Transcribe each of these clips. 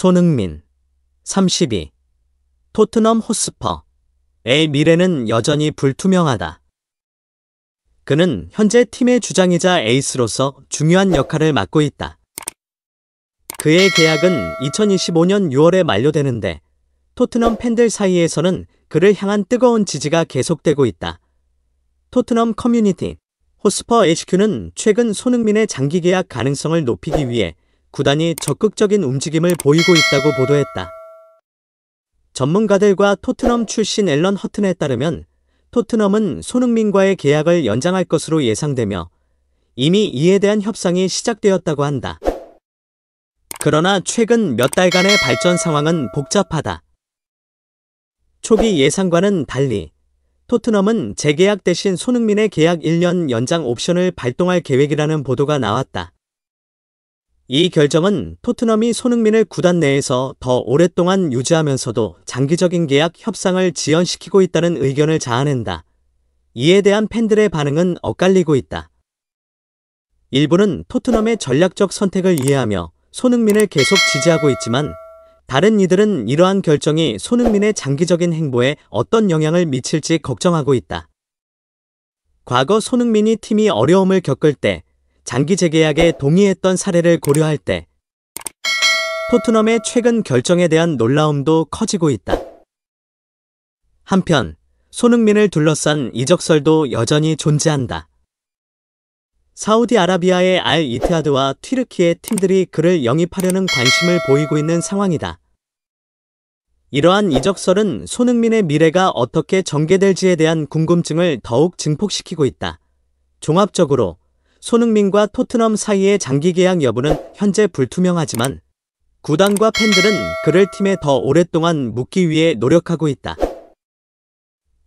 손흥민 32. 토트넘 호스퍼의 미래는 여전히 불투명하다. 그는 현재 팀의 주장이자 에이스로서 중요한 역할을 맡고 있다. 그의 계약은 2025년 6월에 만료되는데 토트넘 팬들 사이에서는 그를 향한 뜨거운 지지가 계속되고 있다. 토트넘 커뮤니티 호스퍼 HQ는 최근 손흥민의 장기 계약 가능성을 높이기 위해 구단이 적극적인 움직임을 보이고 있다고 보도했다. 전문가들과 토트넘 출신 앨런 허튼에 따르면 토트넘은 손흥민과의 계약을 연장할 것으로 예상되며 이미 이에 대한 협상이 시작되었다고 한다. 그러나 최근 몇 달간의 발전 상황은 복잡하다. 초기 예상과는 달리 토트넘은 재계약 대신 손흥민의 계약 1년 연장 옵션을 발동할 계획이라는 보도가 나왔다. 이 결정은 토트넘이 손흥민을 구단 내에서 더 오랫동안 유지하면서도 장기적인 계약 협상을 지연시키고 있다는 의견을 자아낸다. 이에 대한 팬들의 반응은 엇갈리고 있다. 일부는 토트넘의 전략적 선택을 이해하며 손흥민을 계속 지지하고 있지만 다른 이들은 이러한 결정이 손흥민의 장기적인 행보에 어떤 영향을 미칠지 걱정하고 있다. 과거 손흥민이 팀이 어려움을 겪을 때 장기 재계약에 동의했던 사례를 고려할 때 토트넘의 최근 결정에 대한 놀라움도 커지고 있다. 한편 손흥민을 둘러싼 이적설도 여전히 존재한다. 사우디아라비아의 알 이티하드와 튀르키의 팀들이 그를 영입하려는 관심을 보이고 있는 상황이다. 이러한 이적설은 손흥민의 미래가 어떻게 전개될지에 대한 궁금증을 더욱 증폭시키고 있다. 종합적으로 손흥민과 토트넘 사이의 장기 계약 여부는 현재 불투명하지만 구단과 팬들은 그를 팀에 더 오랫동안 묻기 위해 노력하고 있다.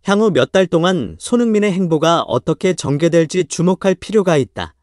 향후 몇 달 동안 손흥민의 행보가 어떻게 전개될지 주목할 필요가 있다.